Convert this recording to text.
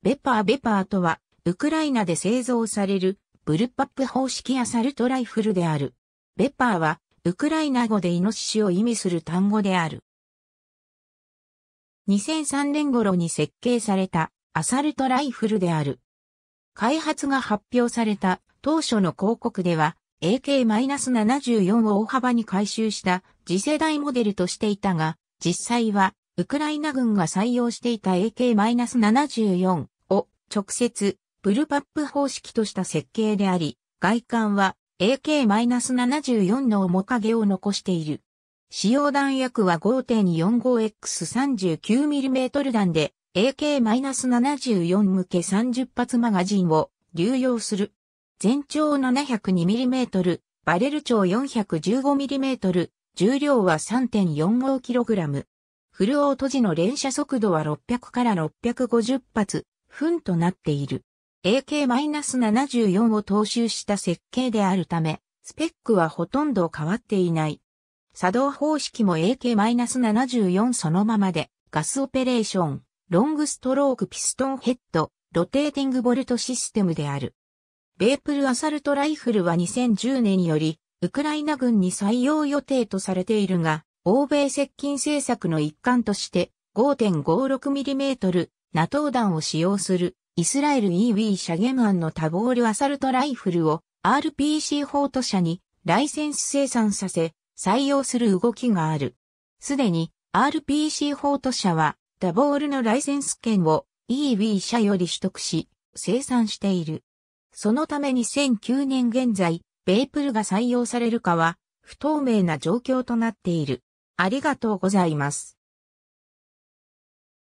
ベパーベパーとは、ウクライナで製造される、ブルパップ方式アサルトライフルである。ベパーは、ウクライナ語でイノシシを意味する単語である。2003年頃に設計された、アサルトライフルである。開発が発表された当初の広告では、AK-74 を大幅に回収した次世代モデルとしていたが、実際はウクライナ軍が採用していた AK-74 を直接プルパップ方式とした設計であり、外観は AK-74 の面影を残している。使用弾薬は 5.45X39mm 弾で AK-74 向け30発マガジンを流用する。全長 702mm、バレル長 415mm、重量は 3.45kg。フルオート時の連射速度は600から650発、分となっている。AK-74 を踏襲した設計であるため、スペックはほとんど変わっていない。作動方式も AK-74 そのままで、ガスオペレーション、ロングストロークピストンヘッド、ロテーティングボルトシステムである。ベープルアサルトライフルは2010年より、ウクライナ軍に採用予定とされているが、欧米接近政策の一環として 5.56mm ナトー弾を使用するイスラエル e v 射撃案のタボールアサルトライフルを RPC 法と社にライセンス生産させ採用する動きがある。すでに RPC 法と社はダボールのライセンス権を e v 社より取得し生産している。そのため2009年現在、ベープルが採用されるかは不透明な状況となっている。ありがとうございます。